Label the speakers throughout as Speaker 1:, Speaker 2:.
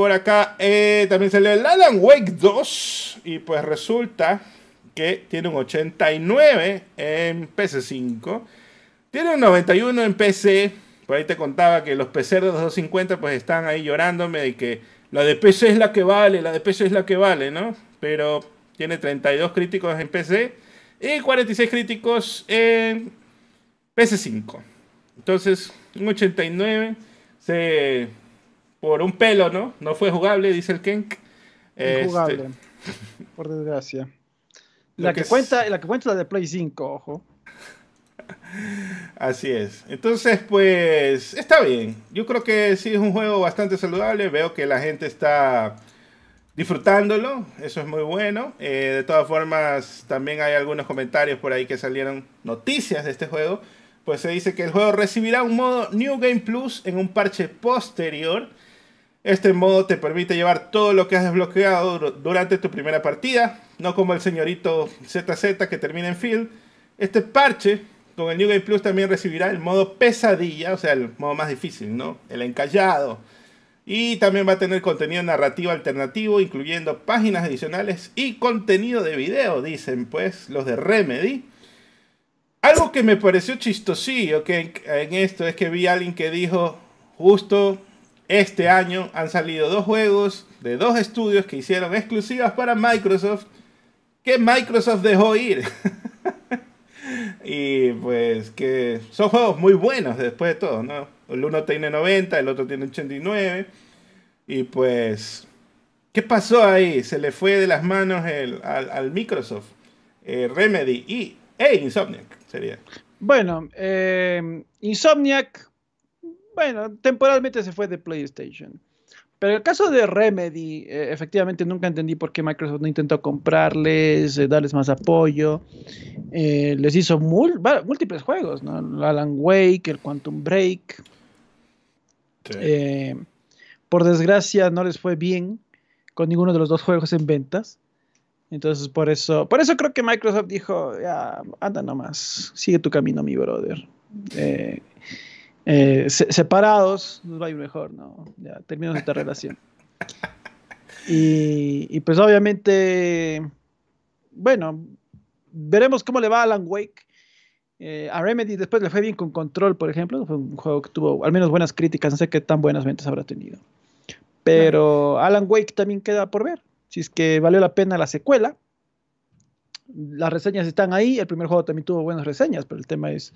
Speaker 1: Por acá eh, también salió el Alan Wake 2. Y pues resulta que tiene un 89 en PC5. Tiene un 91 en PC. Por ahí te contaba que los PC de 250 pues están ahí llorándome de que la de PC es la que vale, la de PC es la que vale, ¿no? Pero tiene 32 críticos en PC y 46 críticos en PC5. Entonces, un 89 se por un
Speaker 2: pelo, ¿no? No fue jugable, dice el Kenk. Este, jugable, por desgracia. La que, cuenta, la que cuenta la de Play 5, ojo.
Speaker 1: Así es. Entonces, pues, está bien. Yo creo que sí es un juego bastante saludable. Veo que la gente está disfrutándolo. Eso es muy bueno. Eh, de todas formas, también hay algunos comentarios por ahí que salieron noticias de este juego. Pues se dice que el juego recibirá un modo New Game Plus en un parche posterior este modo te permite llevar todo lo que has desbloqueado durante tu primera partida, no como el señorito ZZ que termina en field. Este parche con el New Game Plus también recibirá el modo pesadilla, o sea, el modo más difícil, ¿no? El encallado. Y también va a tener contenido narrativo alternativo, incluyendo páginas adicionales y contenido de video, dicen pues los de Remedy. Algo que me pareció chistosillo que en esto es que vi a alguien que dijo justo este año han salido dos juegos de dos estudios que hicieron exclusivas para Microsoft que Microsoft dejó ir. y pues que son juegos muy buenos después de todo, ¿no? El uno tiene 90, el otro tiene 89. Y pues, ¿qué pasó ahí? Se le fue de las manos al,
Speaker 2: Microsoft, eh, Remedy y e Insomniac, sería. Bueno, eh, Insomniac bueno, temporalmente se fue de PlayStation. Pero el caso de Remedy, eh, efectivamente nunca entendí por qué Microsoft no intentó comprarles, eh, darles más apoyo. Eh, les hizo múltiples juegos, ¿no? Alan Wake, el Quantum Break. por desgracia no les fue bien con ninguno de los dos juegos en ventas. Entonces por eso, por eso creo que Microsoft dijo, ya, anda nomás, sigue tu camino, mi brother. Eh, eh, separados nos va a ir mejor, ¿no? Ya terminamos esta relación. Y, pues obviamente, bueno, veremos cómo le va a Alan Wake. Eh, a Remedy después le fue bien con Control, por ejemplo. Fue un juego que tuvo al menos buenas críticas. No sé qué tan buenas ventas habrá tenido. Pero Alan Wake también queda por ver. Si es que valió la pena la secuela. Las reseñas están ahí. El primer juego también tuvo buenas reseñas, pero el tema es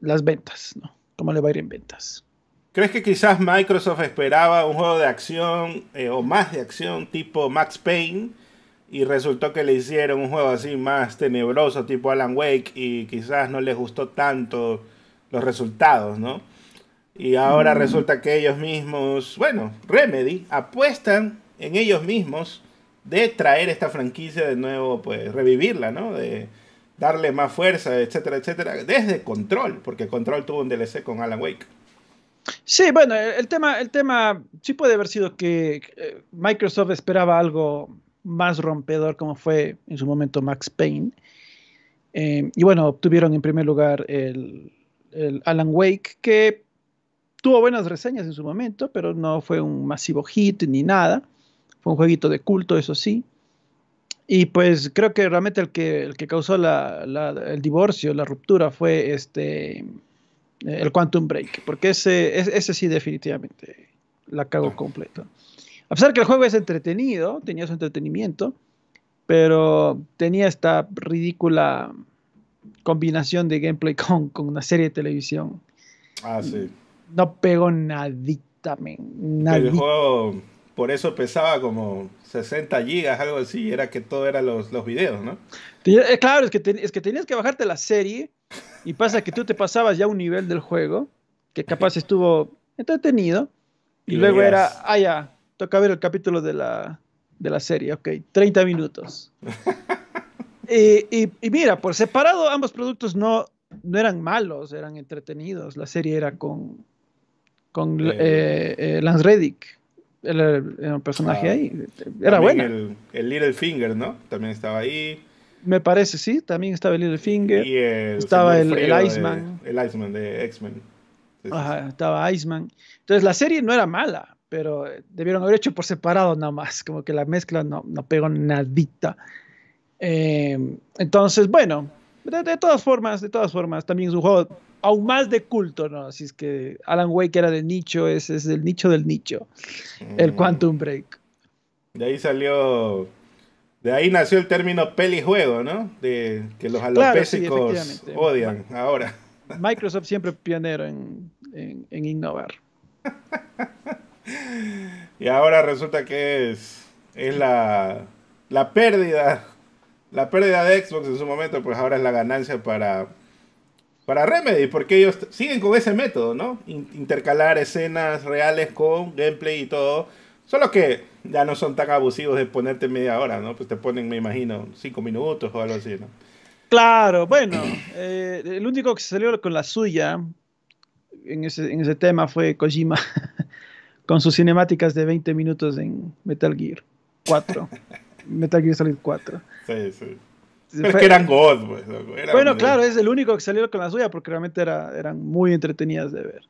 Speaker 2: las ventas, ¿no? cómo le va a ir en ventas.
Speaker 1: ¿Crees que quizás Microsoft esperaba un juego de acción eh, o más de acción tipo Max Payne y resultó que le hicieron un juego así más tenebroso tipo Alan Wake y quizás no les gustó tanto los resultados, ¿no? Y ahora mm. resulta que ellos mismos, bueno, Remedy apuestan en ellos mismos de traer esta franquicia de nuevo, pues revivirla, ¿no? De, darle más fuerza, etcétera, etcétera, desde Control, porque
Speaker 2: Control tuvo un DLC con Alan Wake. Sí, bueno, el tema, el tema sí puede haber sido que eh, Microsoft esperaba algo más rompedor como fue en su momento Max Payne. Eh, y bueno, obtuvieron en primer lugar el, Alan Wake, que tuvo buenas reseñas en su momento, pero no fue un masivo hit ni nada. Fue un jueguito de culto, eso sí. Y pues creo que realmente el que, el que causó el divorcio, la ruptura, fue este el Quantum Break, porque ese, ese sí definitivamente la cago completo. A pesar que el juego es entretenido, tenía su entretenimiento, pero tenía esta ridícula combinación de gameplay con, una serie de televisión. Ah, sí. No pegó nadita, men. El
Speaker 1: juego por eso pesaba como 60 gigas, algo así, era que todo era los, los,
Speaker 2: videos, ¿no? Eh, claro, es que, que tenías que bajarte la serie y pasa que tú te pasabas ya un nivel del juego que capaz estuvo entretenido y, luego era, ah, ya, toca ver el capítulo de la, serie, ok, 30 minutos. y, mira, por separado ambos productos no, no eran malos, eran entretenidos, la serie era con, con eh. Eh, Lance Reddick el personaje ah, ahí. Era bueno. El,
Speaker 1: el Little Finger, ¿no? También estaba ahí.
Speaker 2: Me parece, sí. También estaba el Little Finger estaba el, Iceman. el Iceman de X-Men. Ajá, estaba Iceman. Entonces la serie no era mala, pero debieron haber hecho por separado nada más. Como que la mezcla no, no pegó nadita. Eh, entonces, bueno, de, todas formas, de todas formas, también su juego aún más de culto, ¿no? Así es que Alan Wake era de nicho, ese es el nicho del nicho, el mm. Quantum Break.
Speaker 1: De ahí salió, de ahí nació el término peli-juego, ¿no? De que los alopésicos odian ahora.
Speaker 2: Microsoft siempre pionero en, en, en innovar.
Speaker 1: y ahora resulta que es, es la, la pérdida, la pérdida de Xbox en su momento, pues ahora es la ganancia para para Remedy, porque ellos siguen con ese método, ¿no? Intercalar escenas reales con gameplay y todo. Solo que ya no son tan abusivos de ponerte media hora, ¿no? Pues te ponen, me imagino, cinco
Speaker 2: minutos o algo así, ¿no? Claro, bueno, eh, el único que salió con la suya en ese, en ese tema fue Kojima, con sus cinemáticas de 20 minutos en Metal Gear 4, Metal Gear Solid 4. Sí, sí. Pero que eran God, pues, Bueno, claro, es el único que salió con la suya porque realmente eran muy entretenidas de ver.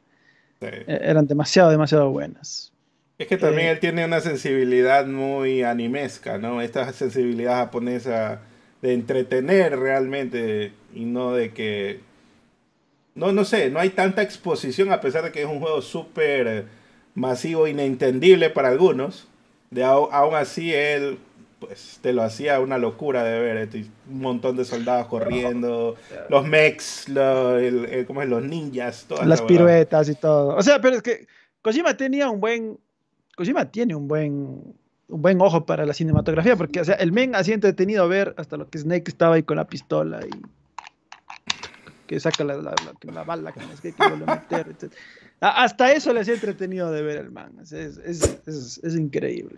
Speaker 2: E, eran demasiado, demasiado buenas. Es
Speaker 1: que también eh, él tiene una sensibilidad muy animesca, ¿no? Esta sensibilidad japonesa de entretener realmente y no de que... No, no sé, no hay tanta exposición a pesar de que es un juego súper masivo, inentendible para algunos. De, aún así, él pues te lo hacía una locura de ver. Este, un montón de soldados corriendo, los mechs, los, ¿cómo es? los
Speaker 2: ninjas, todas las piruetas y todo. O sea, pero es que Kojima tenía un buen. Kojima tiene un buen un buen ojo para la cinematografía, porque o sea, el men sido entretenido a ver hasta lo que Snake estaba ahí con la pistola y que saca la, la, la, bala Hasta eso le hacía entretenido de ver el man. Es, es, es, es increíble.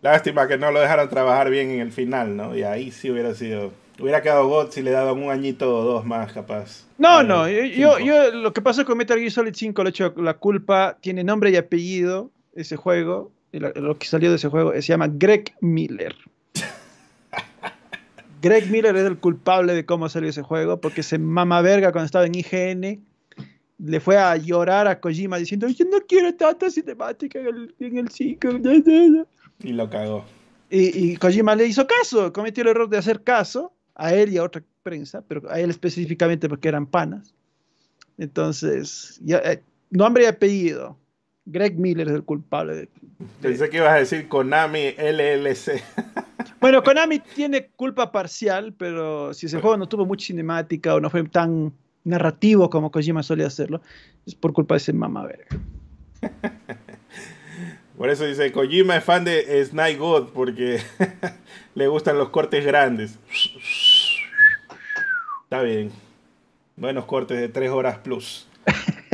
Speaker 2: Lástima que no lo dejaron trabajar bien
Speaker 1: en el final, ¿no? Y ahí sí hubiera sido. Hubiera quedado God y le daban un añito o dos más, capaz.
Speaker 2: No, no. Yo, yo, lo que pasa con Metal Gear Solid 5, lo he hecho, la culpa tiene nombre y apellido, ese juego. lo que salió de ese juego se llama Greg Miller. Greg Miller es el culpable de cómo salió ese juego, porque ese mama verga cuando estaba en IGN. Le fue a llorar a Kojima diciendo: Yo no quiero tanta cinemática en el, en el 5. Y lo cagó. Y, y, Kojima le hizo caso, cometió el error de hacer caso a él y a otra prensa, pero a él específicamente porque eran panas. Entonces, ya, no eh, nombre y apellido. Greg Miller es el culpable. De,
Speaker 1: Pensé que ibas a decir Konami LLC.
Speaker 2: Bueno, Konami tiene culpa parcial, pero si ese juego no tuvo mucha cinemática o no fue tan narrativo como Kojima solía hacerlo, es por culpa de ese mamá verga.
Speaker 1: Por eso dice, Kojima es fan de Snake God porque le gustan los cortes grandes. Está bien. Buenos cortes de 3 horas plus.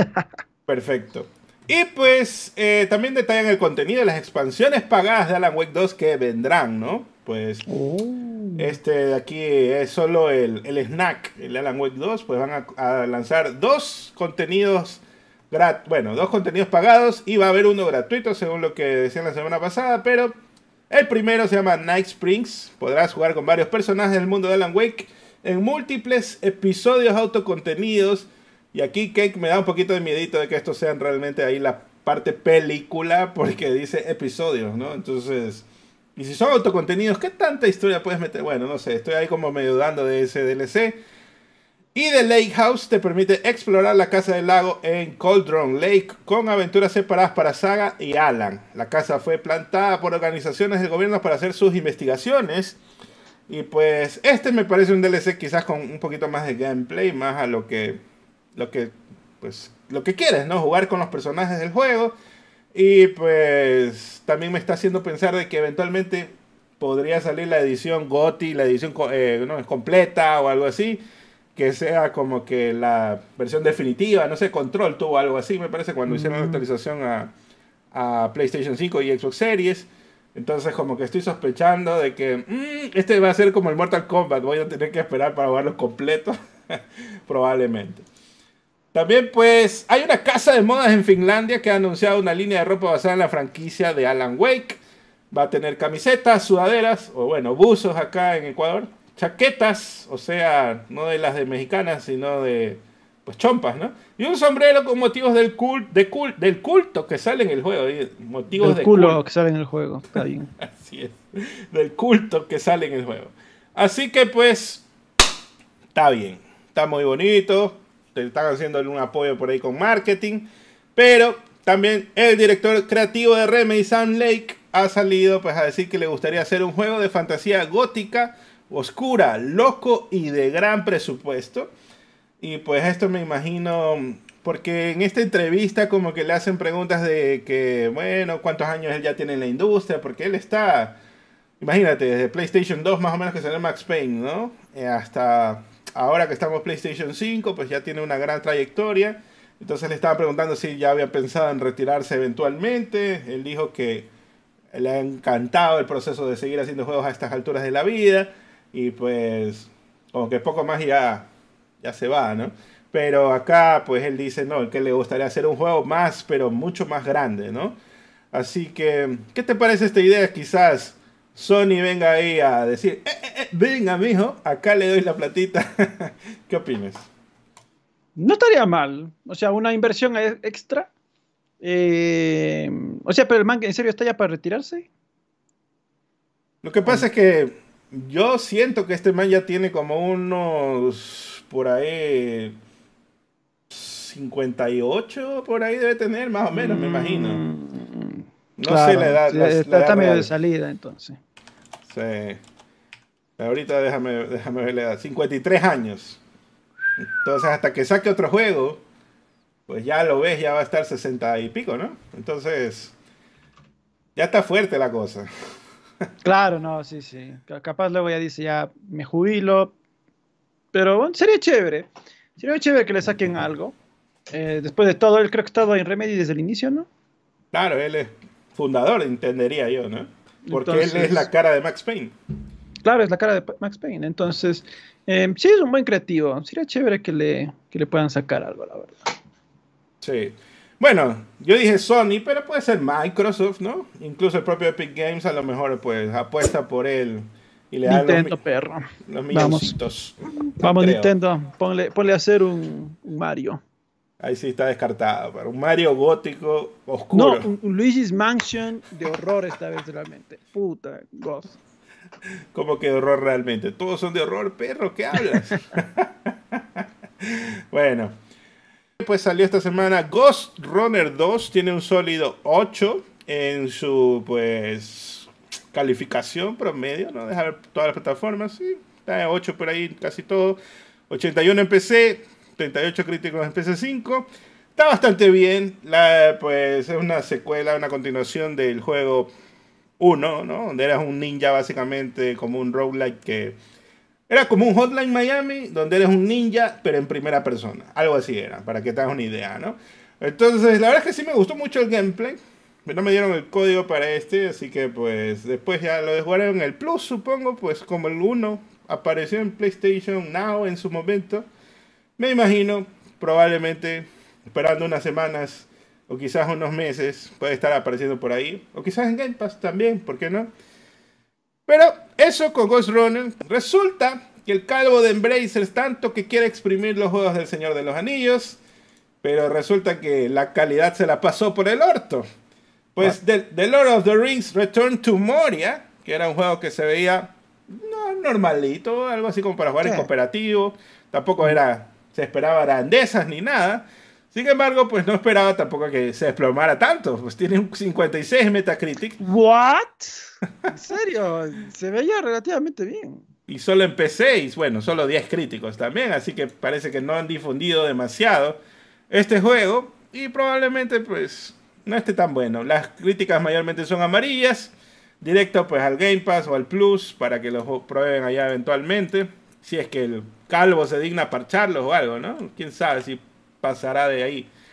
Speaker 1: Perfecto. Y pues eh, también detallan el contenido de las expansiones pagadas de Alan Wake 2 que vendrán, ¿no? Pues oh. este de aquí es solo el, snack, el Alan Wake 2, pues van a lanzar dos contenidos bueno, dos contenidos pagados y va a haber uno gratuito según lo que decían la semana pasada, pero el primero se llama Night Springs. Podrás jugar con varios personajes del mundo de Alan Wake en múltiples episodios autocontenidos. Y aquí Cake me da un poquito de miedito de que estos sean realmente ahí la parte película porque dice episodios, ¿no? Entonces, y si son autocontenidos, ¿qué tanta historia puedes meter? Bueno, no sé, estoy ahí como medio dando de ese DLC. Y The Lake House te permite explorar la casa del lago en Cauldron Lake con aventuras separadas para Saga y Alan. La casa fue plantada por organizaciones de gobierno para hacer sus investigaciones. Y pues este me parece un DLC quizás con un poquito más de gameplay, más a lo que lo que pues lo que quieres, ¿no? Jugar con los personajes del juego y pues también me está haciendo pensar de que eventualmente podría salir la edición GOTI, la edición eh, no, completa o algo así que sea como que la versión definitiva, no sé, Control tuvo algo así, me parece, cuando hicieron la mm. actualización a, PlayStation 5 y Xbox Series. Entonces como que estoy sospechando de que mm, este va a ser como el Mortal Kombat, voy a tener que esperar para jugarlo completo, probablemente. También pues hay una casa de modas en Finlandia que ha anunciado una línea de ropa basada en la franquicia de Alan Wake. Va a tener camisetas, sudaderas o bueno, buzos acá en Ecuador chaquetas, o sea, no de las de mexicanas, sino de pues chompas, ¿no? Y un sombrero con motivos del, cult, del culto que sale en el juego. Motivos del culto.
Speaker 2: que sale en el juego, está bien.
Speaker 1: Así es, del culto que sale en el juego. Así que pues, está bien, está muy bonito, te están haciendo un apoyo por ahí con marketing, pero también el director creativo de Remedy, Sam Lake, ha salido pues a decir que le gustaría hacer un juego de fantasía gótica oscura, loco y de gran presupuesto. Y pues esto me imagino, porque en esta entrevista como que le hacen preguntas de que, bueno, cuántos años él ya tiene en la industria, porque él está, imagínate, desde PlayStation 2 más o menos que salió Max Payne, ¿no? Eh, hasta ahora que estamos PlayStation 5, pues ya tiene una gran trayectoria. Entonces le estaba preguntando si ya había pensado en retirarse eventualmente. Él dijo que le ha encantado el proceso de seguir haciendo juegos a estas alturas de la vida y pues aunque poco más ya, ya se va, ¿no? Pero acá pues él dice, no, que le gustaría hacer un juego más, pero mucho más grande, ¿no? Así que, ¿qué te parece esta idea? Quizás Sony venga ahí a
Speaker 2: decir, eh, eh, eh, venga, mijo, acá le doy la platita. ¿Qué opinas? No estaría mal. O sea, una inversión e-, extra. Eh, o sea, pero el man, ¿en serio está ya para retirarse? Lo que pasa es que
Speaker 1: yo siento que este man ya tiene como unos. Por ahí. 58 por ahí debe tener, más o menos, me imagino. Mm, no sé la edad. está, medio de
Speaker 2: salida, entonces. Sí.
Speaker 1: Ahorita déjame, déjame ver la edad. 53 años. Entonces, hasta que saque otro juego, pues ya lo ves, ya va a estar 60 y pico, ¿no? Entonces, ya está fuerte la cosa.
Speaker 2: Claro, no, sí, sí. Capaz luego ya dice, ya me jubilo. Pero bueno, sería chévere. Sería chévere que le saquen algo. Eh, después de todo, él creo que ha estado en Remedy desde el inicio, ¿no? Claro, él es fundador, entendería yo, ¿no? Porque él es la
Speaker 1: cara de Max Payne.
Speaker 2: Claro, es la cara de Max Payne. Entonces, em, sí es un buen creativo. Sería chévere que le, que le puedan sacar algo, la verdad.
Speaker 1: Sí. Bueno, yo dije Sony, pero puede ser Microsoft, ¿no? Incluso el propio Epic Games a lo mejor pues apuesta por él
Speaker 2: y le Nintendo, perro. los milloncitos. Vamos, Vamos Nintendo, ponle, a hacer un Mario. Ahí sí está descartado, pero un Mario gótico oscuro. No, un, Luigi's Mansion de horror esta vez realmente. Puta, God.
Speaker 1: ¿Cómo que horror realmente? Todos son de horror, perro, ¿qué hablas? bueno, pues salió esta semana Ghost Runner 2, tiene un sólido 8 en su pues calificación promedio, ¿no? Deja ver todas las plataformas, sí, está 8 por ahí casi todo. 81 en PC, 38 críticos en PC5. Está bastante bien, la, pues es una secuela, una continuación del juego 1, ¿no? Donde eras un ninja básicamente, como un roguelike que era como un Hotline Miami donde eres un ninja, pero en primera persona. Algo así era, para que te hagas una idea, ¿no? Entonces, la verdad es que sí me gustó mucho el gameplay. No me dieron el código para este, así que pues después ya lo dejaron en el Plus, supongo, pues como el 1 apareció en PlayStation Now en su momento. Me imagino, probablemente, esperando unas semanas o quizás unos meses, puede estar apareciendo por ahí. O quizás en Game Pass también, ¿por qué no? Pero eso con Ghost Runner. Resulta que el calvo de Embracer tanto que quiere exprimir los juegos del Señor de los Anillos, pero resulta que la calidad se la pasó por el orto. Pues The, ah. Lord of the Rings Return to Moria, que era un juego que se veía normalito, algo así como para jugar en cooperativo, tampoco era, se esperaba grandezas ni nada. Sin embargo, pues no esperaba tampoco que se desplomara tanto. Pues tiene un
Speaker 2: 56 Metacritic. ¿What? ¿En serio? se veía relativamente bien.
Speaker 1: Y solo en PC, bueno, solo 10 críticos también, así que parece que no han difundido demasiado este juego. Y probablemente, pues, no esté tan bueno. Las críticas mayormente son amarillas. Directo, pues, al Game Pass o al Plus para que lo prueben allá eventualmente. Si es que el calvo se digna parcharlos o algo, ¿no? Quién sabe si pasará de ahí.